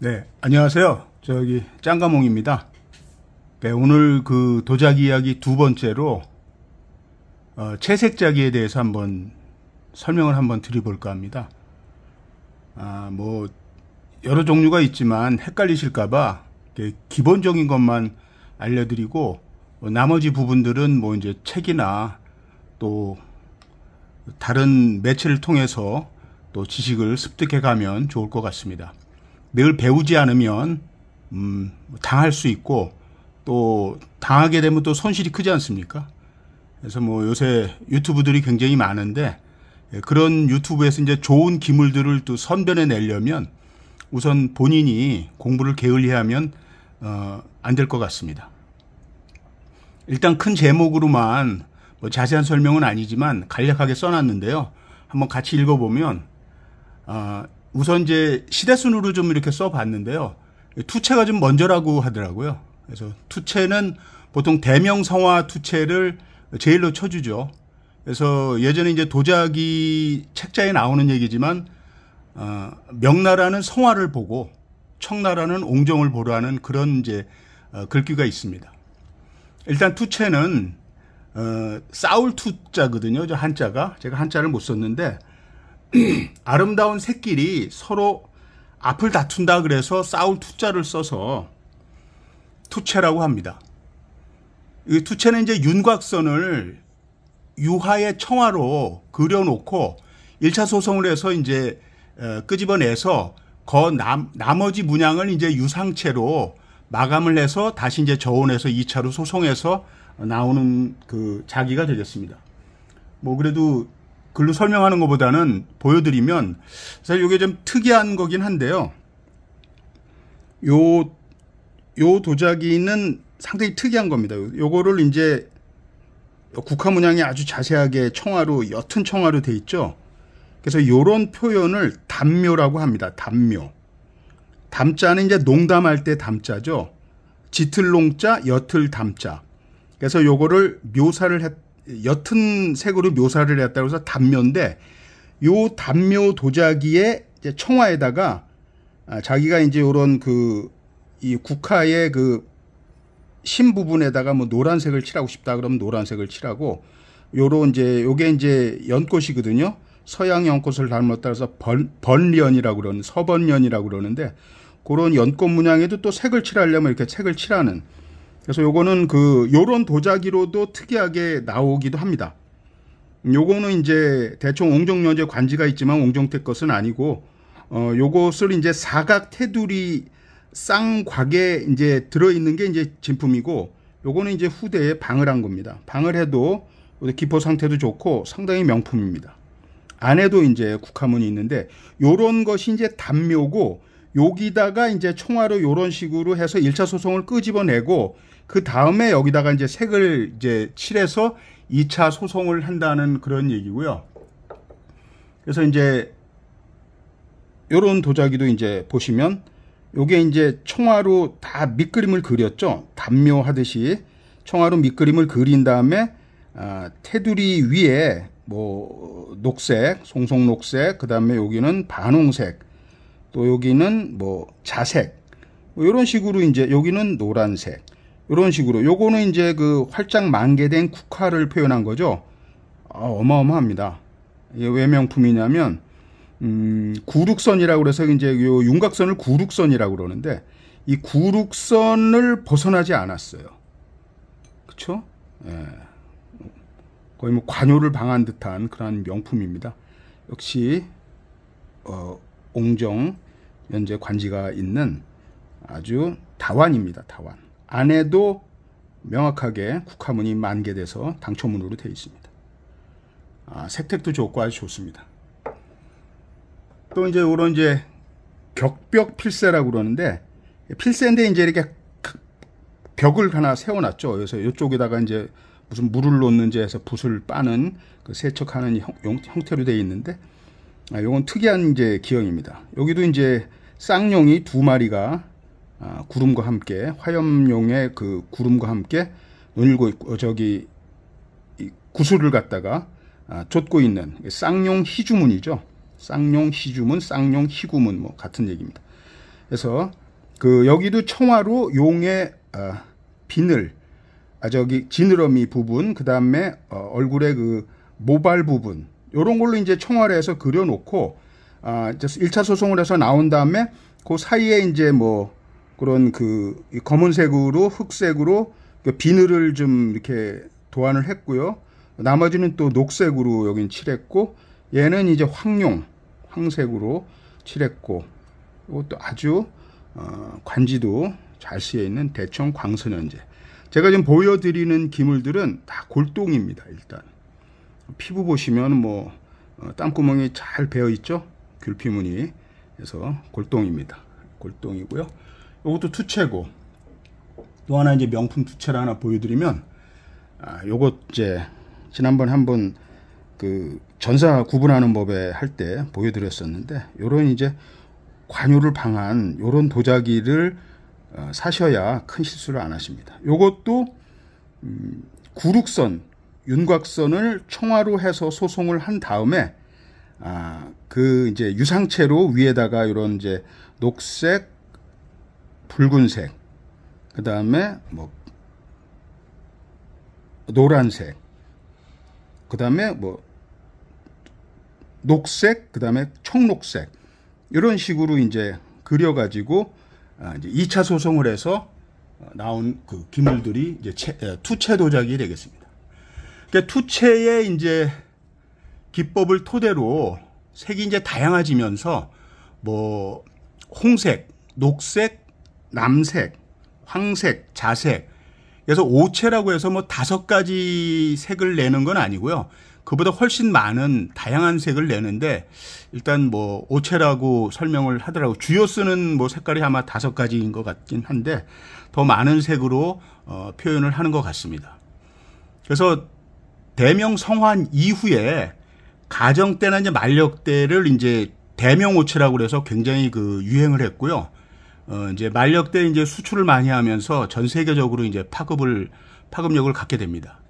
네, 안녕하세요. 저기 짱가몽입니다. 네, 오늘 그 도자기 이야기 두 번째로 어, 채색자기에 대해서 한번 설명을 한번 드려볼까 합니다. 아, 뭐 여러 종류가 있지만 헷갈리실까봐 기본적인 것만 알려드리고 뭐 나머지 부분들은 뭐 이제 책이나 또 다른 매체를 통해서 또 지식을 습득해 가면 좋을 것 같습니다. 늘 배우지 않으면 음, 당할 수 있고 또 당하게 되면 또 손실이 크지 않습니까? 그래서 뭐 요새 유튜브들이 굉장히 많은데 예, 그런 유튜브에서 이제 좋은 기물들을 또 선변해 내려면 우선 본인이 공부를 게을리 하면 어, 안 될 것 같습니다. 일단 큰 제목으로만 뭐 자세한 설명은 아니지만 간략하게 써놨는데요. 한번 같이 읽어보면 어, 우선 이제 시대순으로 좀 이렇게 써봤는데요. 투체가 좀 먼저라고 하더라고요. 그래서 투체는 보통 대명성화 투체를 제일로 쳐주죠. 그래서 예전에 이제 도자기 책자에 나오는 얘기지만 어, 명나라는 성화를 보고 청나라는 옹정을 보라는 그런 이제 어, 글귀가 있습니다. 일단 투체는 어, 싸울 투자거든요. 저 한자가 제가 한자를 못 썼는데 아름다운 새끼리 서로 앞을 다툰다 그래서 싸울 투자를 써서 투체라고 합니다. 이 투체는 이제 윤곽선을 유화의 청화로 그려놓고 1차 소송을 해서 이제 어, 끄집어내서 거 남, 나머지 문양을 이제 유상체로 마감을 해서 다시 이제 저온해서 2차로 소송해서 나오는 그 자기가 되겠습니다. 뭐 그래도 글로 설명하는 것보다는 보여드리면 사실 이게 좀 특이한 거긴 한데요. 요, 요 도자기는 상당히 특이한 겁니다. 요거를 이제 국화 문양이 아주 자세하게 청화로 옅은 청화로 돼 있죠. 그래서 요런 표현을 담묘라고 합니다. 담묘. 담자는 이제 농담할 때 담자죠. 짙을 농자, 옅을 담자. 그래서 요거를 묘사를 했 옅은 색으로 묘사를 했다고 해서 단묘인데 요 단묘 도자기에 청화에다가 아, 자기가 이제 요런 그 이 국화의 그 신 부분에다가 뭐 노란색을 칠하고 싶다 그러면 노란색을 칠하고 요런 이제 요게 이제 연꽃이거든요. 서양 연꽃을 닮았다 해서 번, 번련이라고 그러는 서번련이라고 그러는데 그런 연꽃 문양에도 또 색을 칠하려면 이렇게 색을 칠하는 그래서 요거는 그 요런 도자기로도 특이하게 나오기도 합니다. 요거는 이제 대충 옹정여제 관지가 있지만 옹정태 것은 아니고 어 요것을 이제 사각 테두리 쌍곽에 이제 들어 있는 게 이제 진품이고 요거는 이제 후대에 방을 한 겁니다. 방을 해도 기포 상태도 좋고 상당히 명품입니다. 안에도 이제 국화문이 있는데 요런 것이 이제 단묘고 여기다가 이제 총화로 요런 식으로 해서 1차 소송을 끄집어내고 그 다음에 여기다가 이제 색을 이제 칠해서 2차 소송을 한다는 그런 얘기고요. 그래서 이제 요런 도자기도 이제 보시면 요게 이제 청화로 다 밑그림을 그렸죠. 단묘하듯이 청화로 밑그림을 그린 다음에 아, 테두리 위에 뭐 녹색, 송송 녹색, 그 다음에 여기는 반홍색, 또 여기는 뭐 자색, 뭐 이런 식으로 이제 여기는 노란색, 이런 식으로 요거는 이제 그 활짝 만개된 국화를 표현한 거죠. 아, 어, 마어마합니다 이게 왜 명품이냐면 음, 구륙선이라고 그래서 이제 요 윤곽선을 구륙선이라고 그러는데 이 구륙선을 벗어나지 않았어요. 그렇죠? 예. 거의 뭐 관요를 방한 듯한 그런 명품입니다. 역시 어, 옹정 연재 관지가 있는 아주 다 w 입니다 다완. 안에도 명확하게 국화문이 만개돼서 당초문으로 되어 있습니다. 아, 색택도 좋고 아주 좋습니다. 또 이제 이런 이제 격벽 필세라고 그러는데 필세인데 이제 이렇게 벽을 하나 세워놨죠. 그래서 이쪽에다가 이제 무슨 물을 놓는지 해서 붓을 빠는 그 세척하는 형, 형태로 되어 있는데 아, 요건 특이한 이제 기형입니다. 여기도 이제 쌍용이 두 마리가 아, 구름과 함께 화염용의 그 구름과 함께 은고 있고 어, 저기 구슬을 갖다가 아, 쫓고 있는 쌍용 희주문이죠. 쌍용 희주문, 쌍용 희구문 뭐 같은 얘기입니다. 그래서 그 여기도 청화로 용의 아, 비늘, 아 저기 지느러미 부분, 그 다음에 어, 얼굴의 그 모발 부분 요런 걸로 이제 청화를 해서 그려놓고 아, 1차 소송을 해서 나온 다음에 그 사이에 이제 뭐 그런 그 검은색으로 흑색으로 그 비늘을 좀 이렇게 도안을 했고요. 나머지는 또 녹색으로 여긴 칠했고 얘는 이제 황룡 황색으로 칠했고 이것도 아주 어, 관지도 잘 쓰여 있는 대청 광선연재. 제가 지금 보여드리는 기물들은 다 골동입니다. 일단 피부 보시면 뭐 어, 땀구멍이 잘 배어 있죠. 귤피무늬 그래서 골동입니다. 골동이고요. 요것도 투채고 또 하나 이제 명품 투채를 하나 보여드리면 아, 요것 이제 지난번 한번 그 전사 구분하는 법에 할 때 보여드렸었는데 요런 이제 관유를 방한 요런 도자기를 어, 사셔야 큰 실수를 안 하십니다. 요것도 음, 구룩선 윤곽선을 총화로 해서 소송을 한 다음에 아, 그 이제 유상체로 위에다가 이런 이제 녹색 붉은색, 그 다음에 뭐 노란색, 그 다음에 뭐 녹색, 그 다음에 청록색 이런 식으로 이제 그려가지고 아, 이제 2차 소송을 해서 어, 나온 그 기물들이 이제 투체 도자기 되겠습니다. 그러니까 투체의 이제 기법을 토대로 색이 이제 다양해지면서 뭐 홍색, 녹색, 남색, 황색, 자색. 그래서 오체라고 해서 뭐 다섯 가지 색을 내는 건 아니고요. 그보다 훨씬 많은 다양한 색을 내는데 일단 뭐 오체라고 설명을 하더라고 주요 쓰는 뭐 색깔이 아마 다섯 가지인 것 같긴 한데 더 많은 색으로 어, 표현을 하는 것 같습니다. 그래서 대명 성환 이후에 가정 때나 이제 만력 때를 이제 대명 오체라고 해서 굉장히 그 유행을 했고요. 어, 이제 만력 때 이제 수출을 많이 하면서 전 세계적으로 이제 파급을 파급력을 갖게 됩니다.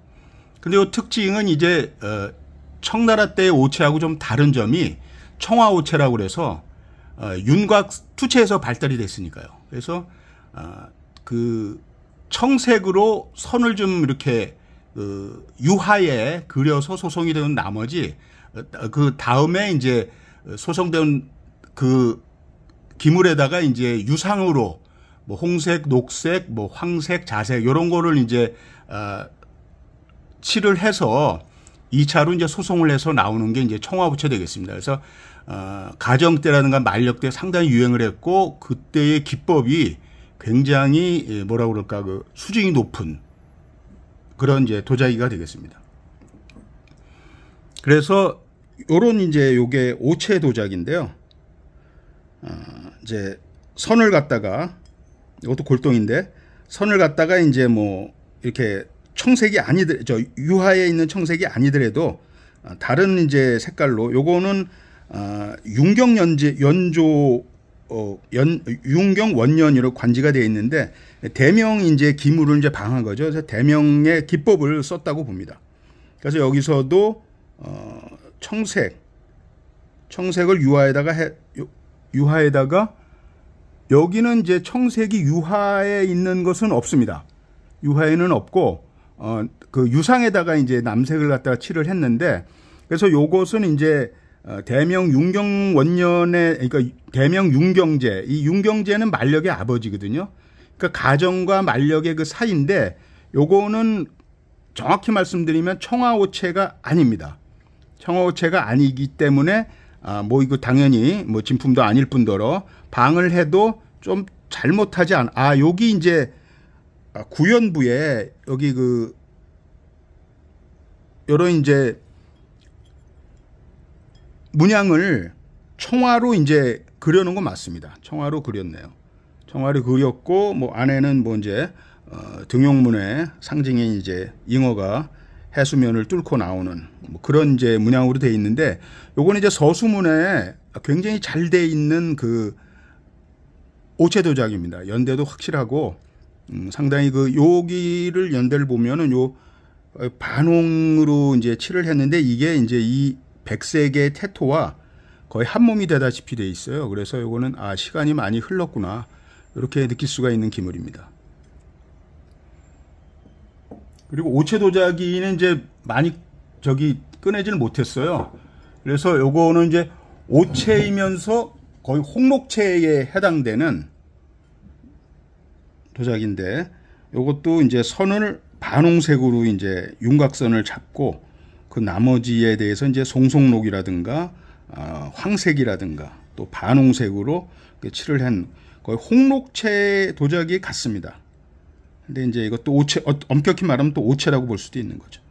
근데 이 특징은 이제 어, 청나라 때의 오체하고 좀 다른 점이 청화 오체라고 그래서 어, 윤곽 투체에서 발달이 됐으니까요. 그래서 어, 그 청색으로 선을 좀 이렇게 그 유화에 그려서 소송이 되는 나머지 어, 그 다음에 이제 소송된 그 기물에다가 이제 유상으로 뭐 홍색, 녹색, 뭐 황색, 자색 이런 거를 이제 어, 칠을 해서 2차로 이제 소송을 해서 나오는 게 이제 청화부채 되겠습니다. 그래서 어, 가정 때라든가 만력 때 상당히 유행을 했고 그때의 기법이 굉장히 예, 뭐라 그럴까 그 수준이 높은 그런 이제 도자기가 되겠습니다. 그래서 요런 이제 요게 오체 도자기인데요. 어, 이제 선을 갖다가 이것도 골동인데 선을 갖다가 이제 뭐 이렇게 청색이 아니더 저 유화에 있는 청색이 아니더라도 아, 다른 이제 색깔로 요거는 아, 윤경 연제 연조 어, 연, 윤경 원년으로 관지가 되어 있는데 대명 이제 기물을 이제 방한 거죠. 그래서 대명의 기법을 썼다고 봅니다. 그래서 여기서도 어, 청색 청색을 유화에다가 해, 유화에다가 여기는 이제 청색이 유화에 있는 것은 없습니다. 유화에는 없고 어, 그 유상에다가 이제 남색을 갖다가 칠을 했는데 그래서 요것은 이제 어, 대명 윤경 원년의 그러니까 대명 윤경제 이 윤경제는 만력의 아버지거든요. 그러니까 가정과 만력의 그 사이인데 요거는 정확히 말씀드리면 청아오체가 아닙니다. 청아오체가 아니기 때문에 아, 뭐 이거 당연히 뭐 진품도 아닐 뿐더러 방을 해도 좀 잘못하지 않, 아, 여기 이제 아, 구연부에 여기 그, 요런 이제 문양을 청화로 이제 그려놓은 거 맞습니다. 청화로 그렸네요. 청화로 그렸고, 뭐 안에는 뭐 이제 어, 등용문의 상징인 이제 잉어가 해수면을 뚫고 나오는 뭐 그런 이제 문양으로 되어 있는데 요거는 이제 서수문에 굉장히 잘 돼 있는 그 오체 도작입니다. 연대도 확실하고 음, 상당히 그 여기를 연대를 보면은 요 어, 반홍으로 이제 칠을 했는데 이게 이제 이 백색의 테토와 거의 한 몸이 되다시피 돼 있어요. 그래서 요거는 아 시간이 많이 흘렀구나 이렇게 느낄 수가 있는 기물입니다. 그리고 오체 도자기는 이제 많이 저기 꺼내질 못했어요. 그래서 요거는 이제 오체이면서 거의 홍록체에 해당되는 도자기인데 요것도 이제 선을 반홍색으로 이제 윤곽선을 잡고 그 나머지에 대해서 이제 송송록이라든가 어, 황색이라든가 또 반홍색으로 그 칠을 한 거의 홍록체 도자기 같습니다. 근데 이제 이것도 오체 어, 엄격히 말하면 또 오체라고 볼 수도 있는 거죠.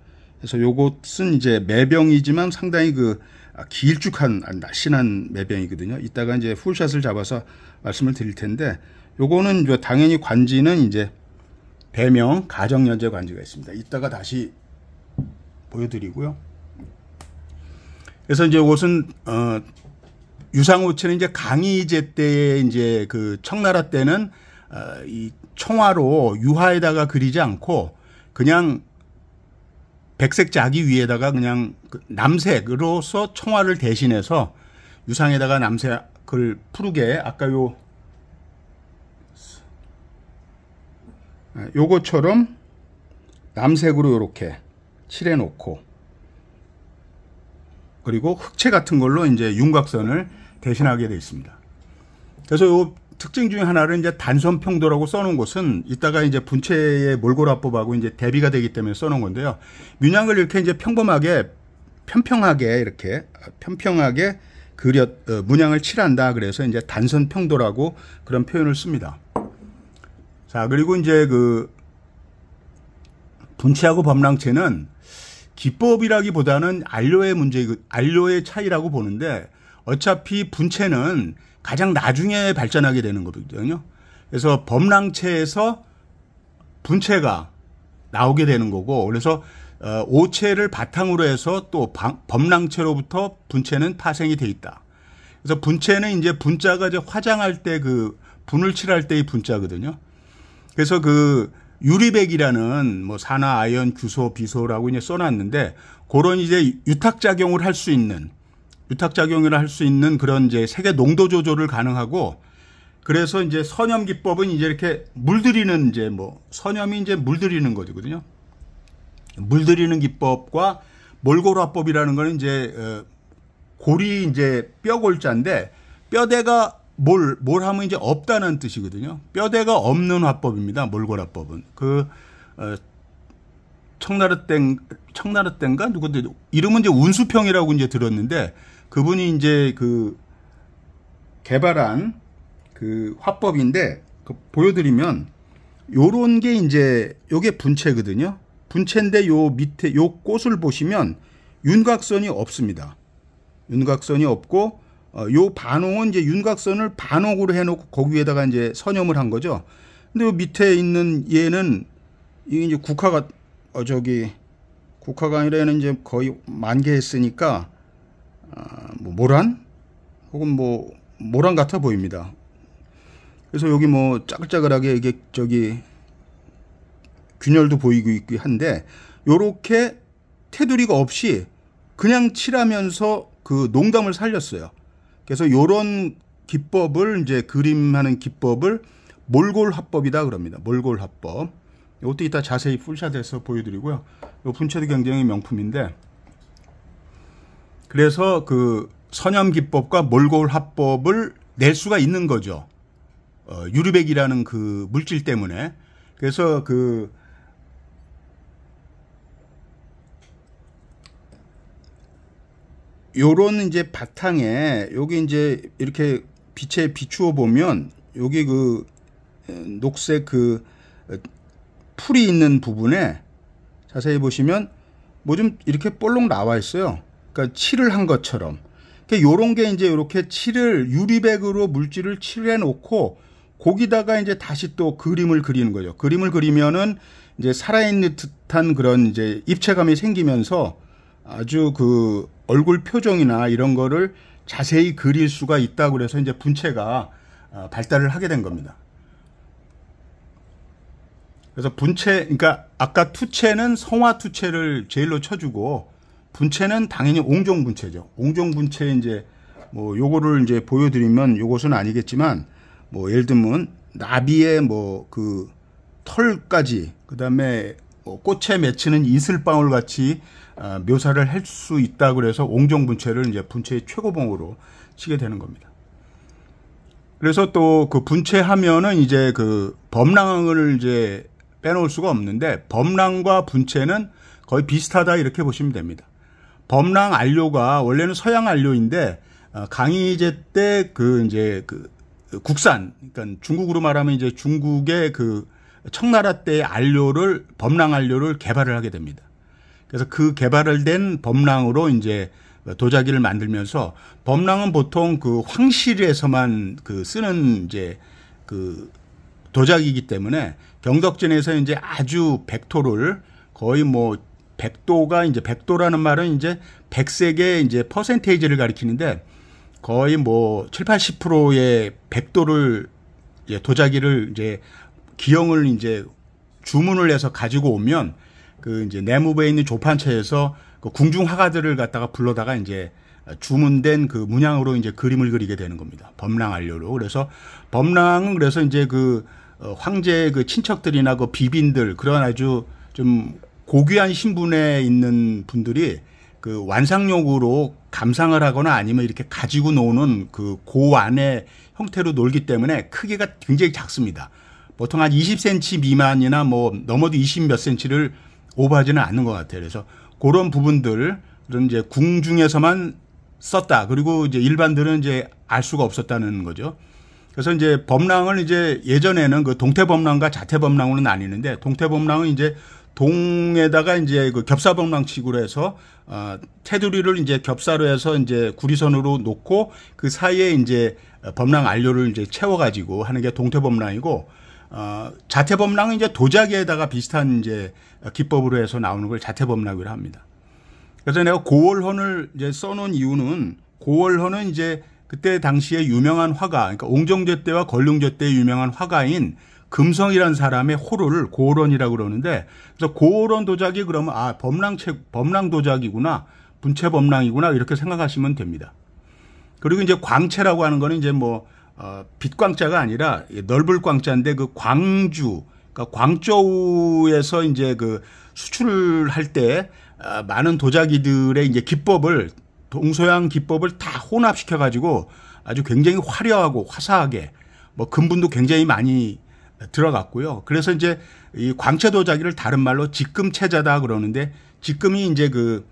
그래서 요것은 이제 매병이지만 상당히 그 아, 길쭉한 날씬한 아, 매병이거든요. 이따가 이제 풀샷을 잡아서 말씀을 드릴 텐데 요거는 이제 당연히 관지는 이제 대명 가정연재 관지가 있습니다. 이따가 다시 보여드리고요. 그래서 이제 옷은 어, 유상우체는 이제 강희제 때에 이제 그 청나라 때는 어, 이총화로 유화에다가 그리지 않고 그냥 백색 자기 위에다가 그냥 그 남색으로서 총화를 대신해서 유상에다가 남색을 푸르게 아까 요 예, 요거처럼 남색으로 이렇게 칠해 놓고 그리고 흑채 같은 걸로 이제 윤곽선을 대신하게 되어 있습니다. 그래서 요 특징 중에 하나를 이제 단선 평도라고 써놓은 것은 이따가 이제 분체의 몰골화법하고 이제 대비가 되기 때문에 써놓은 건데요. 뮨양을 이렇게 이제 평범하게 평평하게 이렇게 편평하게 그려 어, 문양을 칠한다 그래서 이제 단선 평도라고 그런 표현을 씁니다. 자, 그리고 이제 그분체하고 범랑체는 기법이라기보다는 안료의 문제, 안료의 그 차이라고 보는데 어차피 분체는 가장 나중에 발전하게 되는 거거든요. 그래서 범랑체에서 분체가 나오게 되는 거고 그래서 어, 오체를 바탕으로 해서 또 범랑체로부터 분체는 파생이 돼 있다. 그래서 분체는 이제 분자가 이제 화장할 때 그 분을 칠할 때의 분자거든요. 그래서 그 유리백이라는 뭐 산화 아연 규소 비소라고 이제 써놨는데 그런 이제 유탁 작용을 할 수 있는 유탁 작용을 할 수 있는 그런 이제 세계 농도 조절을 가능하고 그래서 이제 선염 기법은 이제 이렇게 물들이는 이제 뭐 선염이 이제 물들이는 거거든요. 물들이는 기법과 몰골화법이라는 거는 이제 고리 어, 이제 뼈골자인데 뼈대가 뭘, 뭘 하면 이제 없다는 뜻이거든요. 뼈대가 없는 화법입니다. 몰골화법은. 그, 어, 청나르땡, 청나르땡가? 누군데, 이름은 이제 운수평이라고 이제 들었는데, 그분이 이제 그, 개발한 그 화법인데, 그 보여드리면, 요런 게 이제, 요게 분체거든요. 분체인데 요 밑에, 요 꽃을 보시면, 윤곽선이 없습니다. 윤곽선이 없고, 어, 요 반홍은 이제 윤곽선을 반홍으로 해놓고 거기 에다가 이제 선염을 한 거죠. 근데 요 밑에 있는 얘는 이게 이제 국화가 어 저기 국화가 아니라 얘는 이제 거의 만개했으니까 어, 뭐 모란 혹은 뭐 모란 같아 보입니다. 그래서 여기 뭐 짜글짜글하게 이게 저기 균열도 보이고 있고 한데 요렇게 테두리가 없이 그냥 칠하면서 그농담을 살렸어요. 그래서 요런 기법을 이제 그림하는 기법을 몰골화법이다 그럽니다. 몰골화법. 이것도 이따 자세히 풀샷해서 보여드리고요. 이 분체도 굉장히 명품인데 그래서 그 선염기법과 몰골화법을 낼 수가 있는 거죠. 어, 유류백이라는그 물질 때문에 그래서 그 요런 이제 바탕에 여기 이제 이렇게 빛에 비추어 보면 여기 그 녹색 그 어, 풀이 있는 부분에 자세히 보시면 뭐 좀 이렇게 볼록 나와 있어요. 그러니까 칠을 한 것처럼. 그러니까 요런 게 이제 이렇게 칠을 유리백으로 물질을 칠해 놓고 거기다가 이제 다시 또 그림을 그리는 거죠. 그림을 그리면은 이제 살아있는 듯한 그런 이제 입체감이 생기면서 아주 그 얼굴 표정이나 이런 거를 자세히 그릴 수가 있다 그래서 이제 분체가 어, 발달을 하게 된 겁니다. 그래서 분체, 그러니까 아까 투체는 성화 투체를 제일로 쳐주고 분체는 당연히 옹종 분체죠. 옹종 분체 이제 뭐 요거를 이제 보여드리면 요것은 아니겠지만 뭐 예를 들면 나비의 뭐 그 털까지 그 다음에 뭐 꽃에 맺히는 이슬방울 같이 어, 묘사를 할 수 있다 그래서 옹정 분체를 이제 분체의 최고봉으로 치게 되는 겁니다. 그래서 또 그 분체하면은 이제 그 범랑을 이제 빼놓을 수가 없는데 범랑과 분체는 거의 비슷하다 이렇게 보시면 됩니다. 범랑 안료가 원래는 서양 안료인데 어, 강희제 때 그 이제 그 국산 그러니까 중국으로 말하면 이제 중국의 그 청나라 때의 안료를 범랑 안료를 개발을 하게 됩니다. 그래서 그 개발을 된 범랑으로 이제 도자기를 만들면서 범랑은 보통 그 황실에서만 그 쓰는 이제 그 도자기이기 때문에 경덕진에서 이제 아주 백토를 거의 뭐 백도가 이제 백도라는 말은 이제 백색의 이제 퍼센테이지를 가리키는데 거의 뭐 7, 80%의 백도를 이제 도자기를 이제 기형을 이제 주문을 해서 가지고 오면 그 이제 내무부에 있는 조판체에서 그 궁중 화가들을 갖다가 불러다가 이제 주문된 그 문양으로 이제 그림을 그리게 되는 겁니다. 범랑 안료로. 그래서 범랑은 그래서 이제 그 어, 황제의 그 친척들이나 그 비빈들 그런 아주 좀 고귀한 신분에 있는 분들이 그완상용으로 감상을 하거나 아니면 이렇게 가지고 노는 그 고안의 형태로 놀기 때문에 크기가 굉장히 작습니다. 보통 한 20cm 미만이나 뭐 넘어도 20몇 cm를 오버하지는 않는 것 같아요. 그래서 그런 부분들은 이제 궁중에서만 썼다. 그리고 이제 일반들은 이제 알 수가 없었다는 거죠. 그래서 이제 범랑은 이제 예전에는 그 동태범랑과 자태범랑으로 나뉘는데 동태범랑은 이제 동에다가 이제 그 겹사범랑 식으로 해서 어, 테두리를 이제 겹사로 해서 이제 구리선으로 놓고 그 사이에 이제 범랑 안료를 이제 채워가지고 하는 게 동태범랑이고 어, 자퇴범랑은 이제 도자기에다가 비슷한 이제 기법으로 해서 나오는 걸 자퇴범락이라 합니다. 그래서 내가 고월헌을 이제 써놓은 이유는 고월헌은 이제 그때 당시에 유명한 화가, 그러니까 옹정제 때와 권릉제 때 유명한 화가인 금성이라는 사람의 호를 고월헌이라고 그러는데 그래서 고월헌 도자기 그러면 아 범랑 책 범랑 도자기구나 분체 범랑이구나 이렇게 생각하시면 됩니다. 그리고 이제 광채라고 하는 거는 이제 뭐 어, 빛광자가 아니라 넓을 광자인데 그 광주 그러니까 광저우에서 이제 그수출할때 어, 많은 도자기들의 이제 기법을 동서양 기법을 다 혼합시켜 가지고 아주 굉장히 화려하고 화사하게 뭐 금분도 굉장히 많이 들어갔고요. 그래서 이제 이 광채 도자기를 다른 말로 직금체자다 그러는데 직금이 이제 그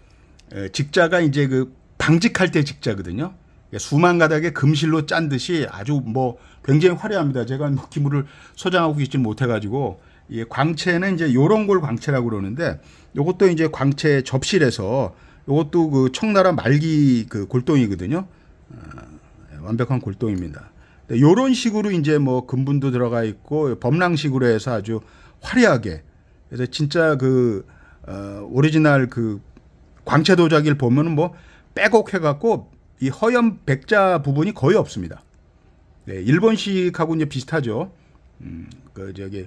직자가 이제 그 방직할 때 직자거든요. 예, 수만 가닥의 금실로 짠 듯이 아주 뭐 굉장히 화려합니다. 제가 뭐 기물을 소장하고 있지는 못해가지고 이 광채는 이제 요런 걸 광채라고 그러는데 요것도 이제 광채 접실에서 요것도 그 청나라 말기 그 골동이거든요. 어, 완벽한 골동입니다. 요런 식으로 이제 뭐 금분도 들어가 있고 범랑식으로 해서 아주 화려하게 그래서 진짜 그 어, 오리지널 그 광채 도자기를 보면은 뭐 빼곡해갖고 이 허염 백자 부분이 거의 없습니다. 네, 일본식하고 이제 비슷하죠. 음, 그 저기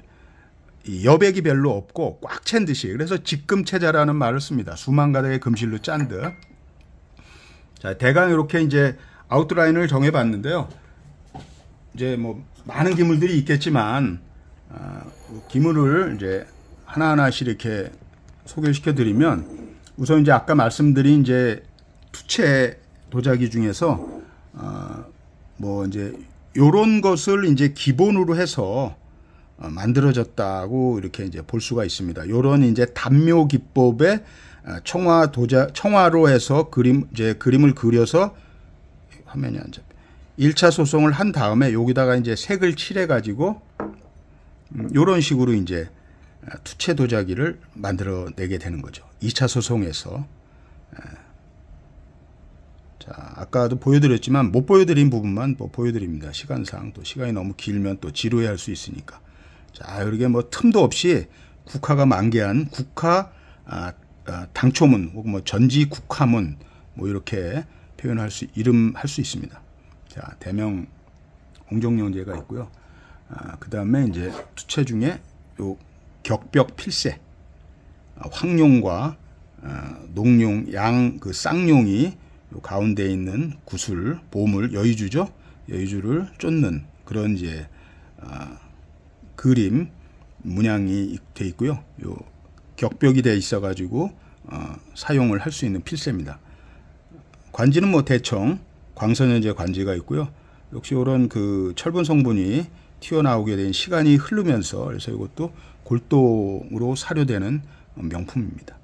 이 여백이 별로 없고 꽉 챈 듯이 그래서 직금체자라는 말을 씁니다. 수만 가닥의 금실로 짠 듯. 자 대강 이렇게 이제 아웃라인을 정해봤는데요. 이제 뭐 많은 기물들이 있겠지만 아, 기물을 이제 하나하나씩 이렇게 소개시켜드리면 우선 이제 아까 말씀드린 이제 투체 도자기 중에서 어, 뭐 이제 요런 것을 이제 기본으로 해서 어, 만들어졌다고 이렇게 이제 볼 수가 있습니다. 요런 이제 단묘 기법의 아, 청화 도자 청화로 해서 그림 이제 그림을 그려서 화면이 안 잡혀. 1차 소송을 한 다음에 여기다가 이제 색을 칠해 가지고 음, 요런 식으로 이제 아, 투체 도자기를 만들어 내게 되는 거죠. 2차 소송에서 자, 아까도 보여드렸지만 못 보여드린 부분만 뭐 보여드립니다. 시간상 또 시간이 너무 길면 또 지루해 할 수 있으니까. 자, 이렇게 뭐 틈도 없이 국화가 만개한 국화 아, 아, 당초문 혹은 뭐 전지 국화문 뭐 이렇게 표현할 수 이름 할 수 있습니다. 자, 대명 홍종영제가 있고요. 아, 그다음에 이제 투체 중에 요 격벽 필세 아, 황룡과 아, 농룡 양 그 쌍룡이 가운데 있는 구슬, 보물, 여의주죠. 여의주를 쫓는 그런 이제 아, 그림 문양이 돼 있고요. 요 격벽이 돼 있어 가지고 어, 사용을 할 수 있는 필세입니다. 관지는 뭐 대청, 광선현재 관지가 있고요. 역시 이런 그 철분 성분이 튀어나오게 된 시간이 흐르면서 그래서 이것도 골동으로 사료되는 명품입니다.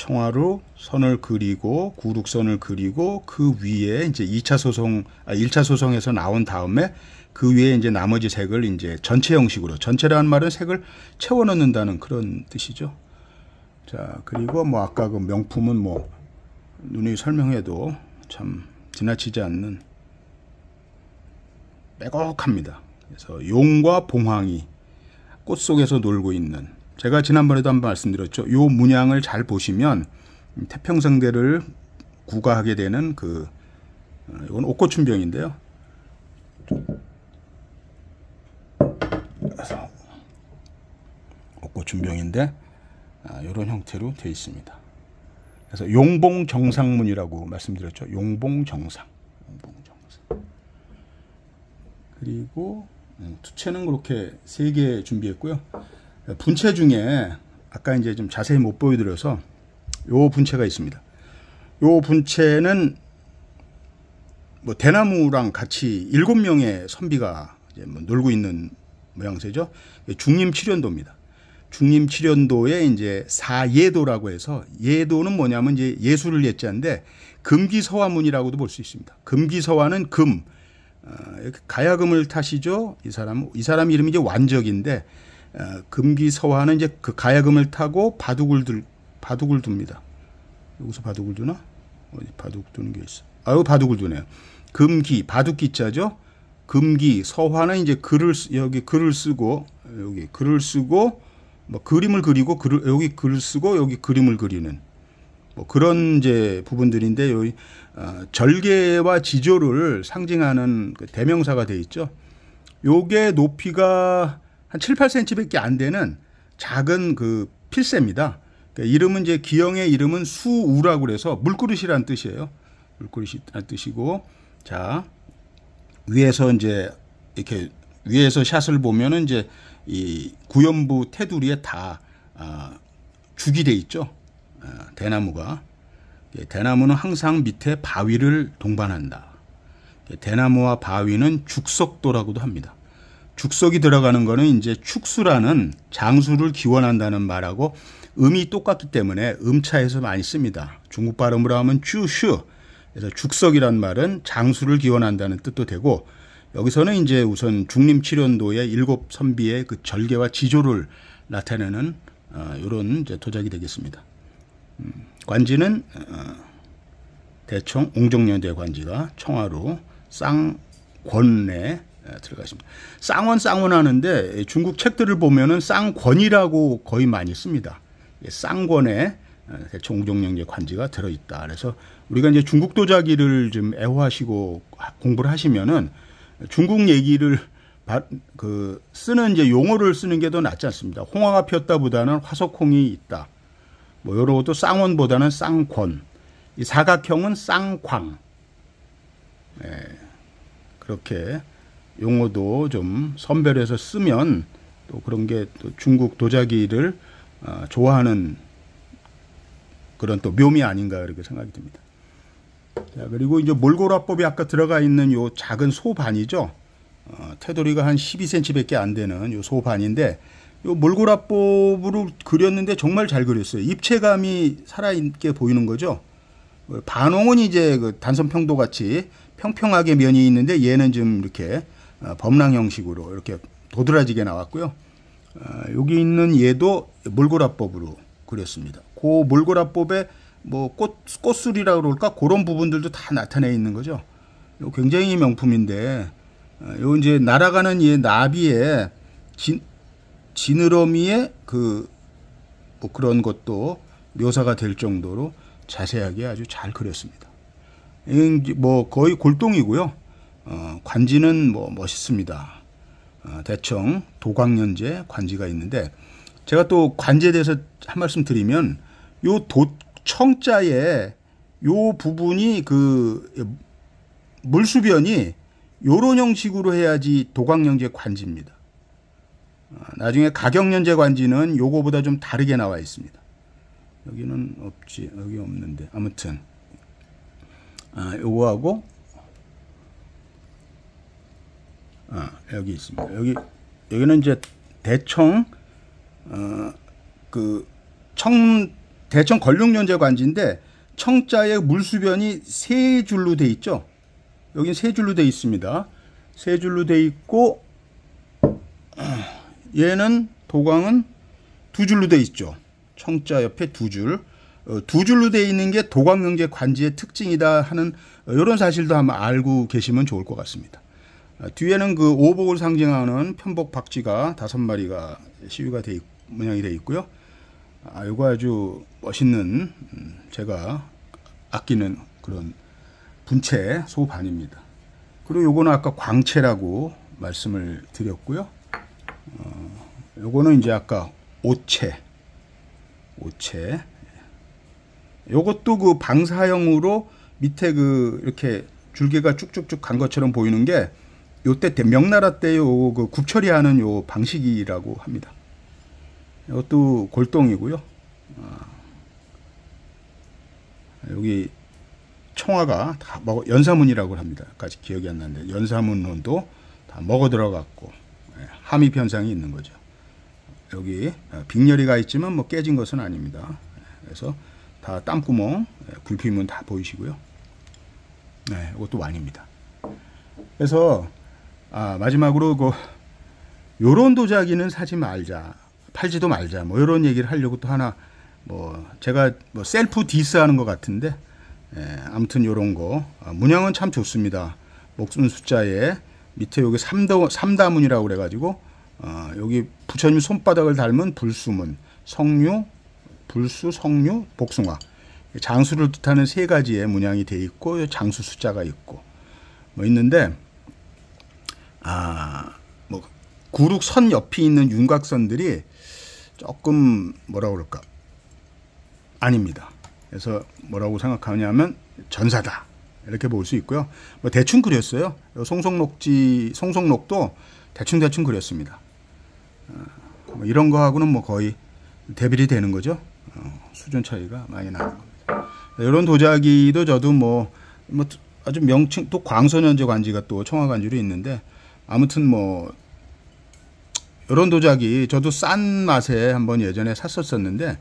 청와로 선을 그리고 구륙선을 그리고 그 위에 이제 2차 소송, 아, 1차 소송에서 나온 다음에 그 위에 이제 나머지 색을 이제 전체 형식으로 전체라는 말은 색을 채워 넣는다는 그런 뜻이죠. 자, 그리고 뭐 아까 그 명품은 뭐 눈이 설명해도 참 지나치지 않는 빼곡합니다. 그래서 용과 봉황이 꽃 속에서 놀고 있는 제가 지난번에도 한 번 말씀드렸죠. 요 문양을 잘 보시면 태평성대를 구가하게 되는 그 어, 이건 옥고춘병인데요. 그래서 옥고춘병인데 이런 아, 형태로 되어 있습니다. 그래서 용봉 정상문이라고 말씀드렸죠. 용봉 정상. 용봉 정상. 그리고 투체는 음, 그렇게 세 개 준비했고요. 분체 중에 아까 이제 좀 자세히 못 보여드려서 요 분체가 있습니다. 요 분체는 뭐 대나무랑 같이 일곱 명의 선비가 뭐 놀고 있는 모양새죠. 중림칠연도입니다. 중림칠연도에 이제 사예도라고 해서 예도는 뭐냐면 이제 예술을 예자인데 금기서화문이라고도 볼 수 있습니다. 금기서화는 금, 어, 가야금을 타시죠. 이 사람, 이 사람 이름이 이제 완적인데 어, 금기서화는 이제 그 가야금을 타고 바둑을 들 바둑을 둡니다. 여기서 바둑을 두나? 어디 바둑 두는 게 있어. 아유 바둑을 두네요. 금기 바둑기자죠. 금기 서화는 이제 글을 여기 글을 쓰고 여기 글을 쓰고 뭐 그림을 그리고 글, 여기 글을 쓰고 여기 그림을 그리는 뭐 그런 이제 부분들인데 요 어, 절개와 지조를 상징하는 그 대명사가 돼 있죠. 요게 높이가 한 7, 8cm밖에 안 되는 작은 그 필새입니다. 그러니까 이름은 이제 기형의 이름은 수우라고 그래서 물그릇이라는 뜻이에요. 물그릇이라는 뜻이고 자 위에서 이제 이렇게 위에서 샷을 보면은 이제 이 구연부 테두리에 다 아, 죽이 돼 있죠. 아, 대나무가 예, 대나무는 항상 밑에 바위를 동반한다. 예, 대나무와 바위는 죽석도라고도 합니다. 죽석이 들어가는 거는 이제 축수라는 장수를 기원한다는 말하고 음이 똑같기 때문에 음차에서 많이 씁니다. 중국 발음으로 하면 쭈슈. 그래서 죽석이란 말은 장수를 기원한다는 뜻도 되고 여기서는 이제 우선 중림칠연도의 일곱 선비의 그 절개와 지조를 나타내는 어, 이런 이제 도자기 되겠습니다. 음, 관지는 어, 대청 옹정연대 관지가 청하로 쌍권내 예, 들어가십니다. 쌍원 쌍원 하는데 중국 책들을 보면은 쌍권이라고 거의 많이 씁니다. 예, 쌍권에 어, 대 종종령제 관지가 들어있다. 그래서 우리가 이제 중국 도자기를 좀 애호하시고 공부를 하시면은 중국 얘기를 그 쓰는 이제 용어를 쓰는 게 더 낫지 않습니다. 홍화가 피었다보다는 화석홍이 있다. 뭐 이런 것도 쌍원보다는 쌍권. 이 사각형은 쌍광. 예, 그렇게 용어도 좀 선별해서 쓰면 또 그런 게 또 중국 도자기를 어, 좋아하는 그런 또 묘미 아닌가 이렇게 생각이 듭니다. 자, 그리고 이제 몰고라법이 아까 들어가 있는 요 작은 소반이죠. 어, 테두리가 한 12cm밖에 안 되는 요 소반인데 요 몰고라법으로 그렸는데 정말 잘 그렸어요. 입체감이 살아있게 보이는 거죠. 반홍은 이제 그 단선 평도 같이 평평하게 면이 있는데 얘는 좀 이렇게 어, 범랑 형식으로 이렇게 도드라지게 나왔고요. 어, 여기 있는 얘도 몰고라법으로 그렸습니다. 그몰고라법에뭐 꽃, 꽃술이라 고 그럴까? 그런 부분들도 다 나타내 있는 거죠. 굉장히 명품인데, 어, 요 이제 날아가는 얘 나비에 진, 지느러미의 그, 뭐 그런 것도 묘사가 될 정도로 자세하게 아주 잘 그렸습니다. 뭐 거의 골동이고요. 어, 관지는 뭐 멋있습니다. 어, 대청 도광연제 관지가 있는데 제가 또 관지에 대해서 한 말씀 드리면 요 도청자의 요 부분이 그 물수변이 요런 형식으로 해야지 도광연제 관지입니다. 어, 나중에 가격연제 관지는 요거보다 좀 다르게 나와 있습니다. 여기는 없지 여기 없는데 아무튼 아, 요거하고 아, 여기 있습니다. 여기 여기는 이제 대청 어, 그청 대청 걸룡연재 관지인데 청자의 물수변이 세 줄로 돼 있죠. 여긴 세 줄로 돼 있습니다. 세 줄로 돼 있고 어, 얘는 도광은 두 줄로 돼 있죠. 청자 옆에 두 줄. 어, 두 줄로 돼 있는 게도광연제 관지의 특징이다 하는 이런 사실도 한번 알고 계시면 좋을 것 같습니다. 뒤에는 그 오복을 상징하는 편복 박쥐가 다섯 마리가 시위가 돼 있, 모양이 돼 있고요. 아, 이거 아주 멋있는 음, 제가 아끼는 그런 분체 소반입니다. 그리고 요거는 아까 광채라고 말씀을 드렸고요. 어, 요거는 이제 아까 오채, 오채. 요것도 그 방사형으로 밑에 그 이렇게 줄기가 쭉쭉쭉 간 것처럼 보이는 게 요때 명나라 때요그 굽처리하는 요 방식이라고 합니다. 이것도 골동이고요. 아, 여기 총아가다 먹어 연사문이라고 합니다. 까지 기억이 안 나는데 연사문론도 다 먹어 들어갔고 예, 함입 현상이 있는 거죠. 여기 아, 빅열이가 있지만 뭐 깨진 것은 아닙니다. 그래서 다 땀구멍, 굴피문 예, 다 보이시고요. 네, 이것도 완입니다. 그래서 아, 마지막으로 그 요런 도자기는 사지 말자. 팔지도 말자. 뭐 요런 얘기를 하려고 또 하나 뭐 제가 뭐 셀프 디스 하는 것 같은데 예, 아무튼 요런 거 아, 문양은 참 좋습니다. 목숨 숫자에 밑에 여기 삼도, 삼다문이라고 그래가지고 어, 여기 부처님 손바닥을 닮은 불수문, 성류, 불수, 성류, 복숭아 장수를 뜻하는 세 가지의 문양이 돼 있고 장수 숫자가 있고 뭐 있는데 아, 뭐구룩선 옆이 있는 윤곽선들이 조금 뭐라 그럴까? 아닙니다. 그래서 뭐라고 생각하냐면 전사다. 이렇게 볼 수 있고요. 뭐 대충 그렸어요. 송송록지 송송록도 대충 대충 그렸습니다. 어, 뭐 이런 거하고는 뭐 거의 대비이 되는 거죠. 어, 수준 차이가 많이 나는 겁니다. 이런 도자기도 저도 뭐, 뭐 아주 명칭 또광선년제 관지가 또 청화관지로 있는데 아무튼 뭐 이런 도자기 저도 싼 맛에 한번 예전에 샀었었는데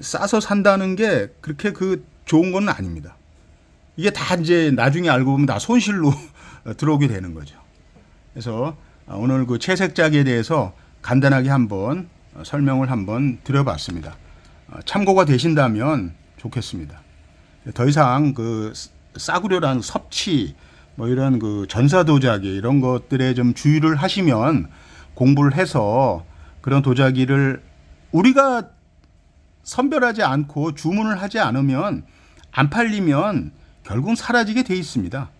싸서 산다는 게 그렇게 그 좋은 건 아닙니다. 이게 다 이제 나중에 알고 보면 다 손실로 들어오게 되는 거죠. 그래서 오늘 그 채색작에 대해서 간단하게 한번 설명을 한번 드려봤습니다. 참고가 되신다면 좋겠습니다. 더 이상 그 싸구려란 섭취 뭐 이런 그 전사 도자기 이런 것들에 좀 주의를 하시면 공부를 해서 그런 도자기를 우리가 선별하지 않고 주문을 하지 않으면 안 팔리면 결국 사라지게 돼 있습니다.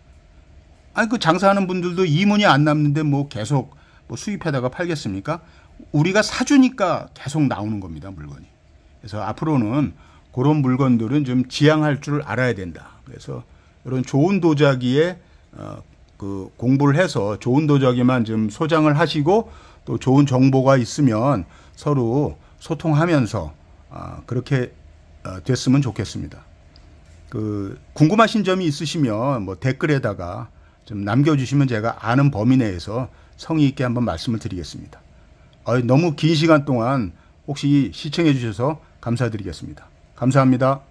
아니 그 장사하는 분들도 이문이 안 남는데 뭐 계속 뭐 수입하다가 팔겠습니까? 우리가 사주니까 계속 나오는 겁니다 물건이. 그래서 앞으로는 그런 물건들은 좀 지양할 줄 알아야 된다. 그래서 이런 좋은 도자기에 어, 그 공부를 해서 좋은 도자기만 좀 소장을 하시고 또 좋은 정보가 있으면 서로 소통하면서 아, 그렇게 어, 됐으면 좋겠습니다. 그 궁금하신 점이 있으시면 뭐 댓글에다가 좀 남겨주시면 제가 아는 범위 내에서 성의 있게 한번 말씀을 드리겠습니다. 어, 너무 긴 시간 동안 혹시 시청해 주셔서 감사드리겠습니다. 감사합니다.